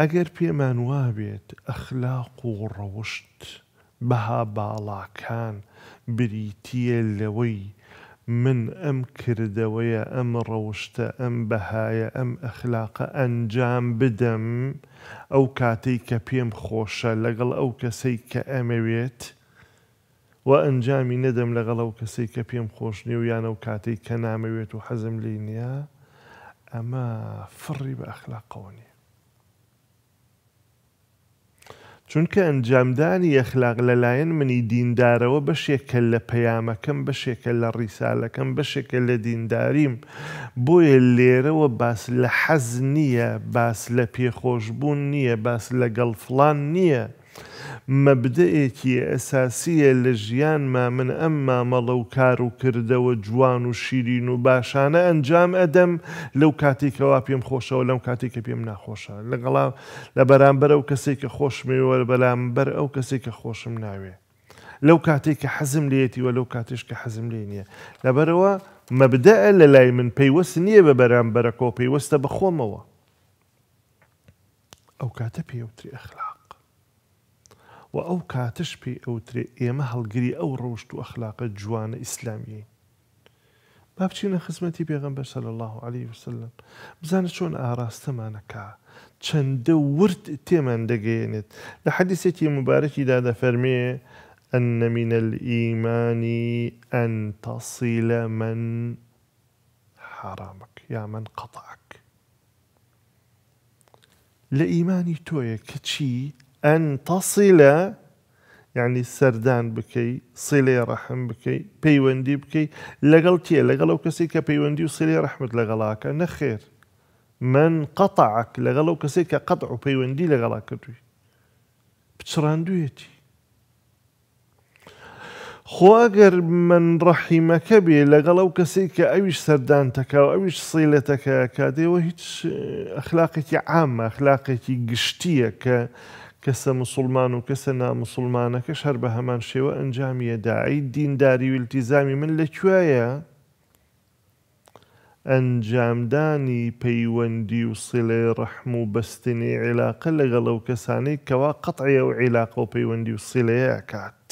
ئەگەر پێمان وابیت اخلاق و بها بالا باڵاکان بریتی لوی من ئەم کردەوەیە ام روشت ام بهای ام اخلاق انجام بدم او کاتی کە پێم خۆشە لەگەڵ ئەو کەسەی کە ئەمەوێت و انجامی ندم لگل او کسی کە پێم خۆش نێ و یان ئەو کاتەی کە و حزم لینیا اما فری فڕی اخلاق قوانی چونکە ئەنجامدانی یەخلاق لەلایەن منی دیندارەوە بەشێکە لە پەیامەکەم بەشێکە لە ڕیسالەکەم بەشێکە لە دینداریم بۆیە لێرەوە باس لە حەز نییە باس لە پێخۆشببوون نییە باس لە گەڵفلان نییە. مەبدەیەکی ئەساسیە لە ژیانما من ئەم مامەڵە و کار و کردەوە جوان و شیرین و باشانە ئەنجام ئەدەم لەو کاتێکەوە پێم خۆشەوە لەم کاتێککە پێم ناخۆشە لەگەڵا لە بەرامبەر ئەو کەسێک کە خۆشمەوە بەلامبەر ئەو کەسێک کە خۆشم ناوێ لەو کاتێک کە حەزم لێتیوە لەو کاتێش کە حەزم لێ نییە لەبەرەوە مەبدە لە لای من پەیوەست نییە بە بەرامبەرەکۆ پێیوەستە بە خۆمەوە ئەو کاتە پێوتری ئەخلاق وأو كاتش بي أو تري ئێمە مهل قري أو روشتو ئەخلاقە جوانە ئیسلامیین با بچینە خزمەتی پێغمبەر الله عليه وسلم آراس چۆن ئاراستەمانەکە چەندە ورد تێمان دقينت لحديثتي مباركي دادا فرمي أن من الإيمان أن تصل من حرامك يا من قطعك لإيماني تويا كتشي ئەن تەسیلە یعنی سەردان بکەی سیلێ ڕەحم بکەی پەیوەندی بکەی لەگەڵ تیە لەگەڵ ئەو کەسی کە پەیوەندی و سیلێ ڕەحمت لەگەڵاکە نەخێر من قەتەعک لەگەڵ ئەو کەسێک کە قەت و پەیوەندی لەگەڵا کردووی پچڕاندویەتی خواگەر من ڕەحیمەکە بێ لەگەڵ ئەو کەسی کە ئەویش سەردانتەکە و ئەویش سیلەتەکە کادەوە هیچ ئەخلاقێکی عامە ئەخلاقێکی گشتیە کە کەسە مسلمان و کەسە نامسلمانەکەش هەر بە هەمان شێوە ئەنجامیە داعی دینداری ویلتیزامی من لەکوێیە ئەنجامدانی پەیوەندی و سڵێ ڕەحم و بەستنی عێلاقە لەگەڵ ئەو کەسانەی کەوا قەتعە و عێلاق و پەیوەندی و سڵەیە کات.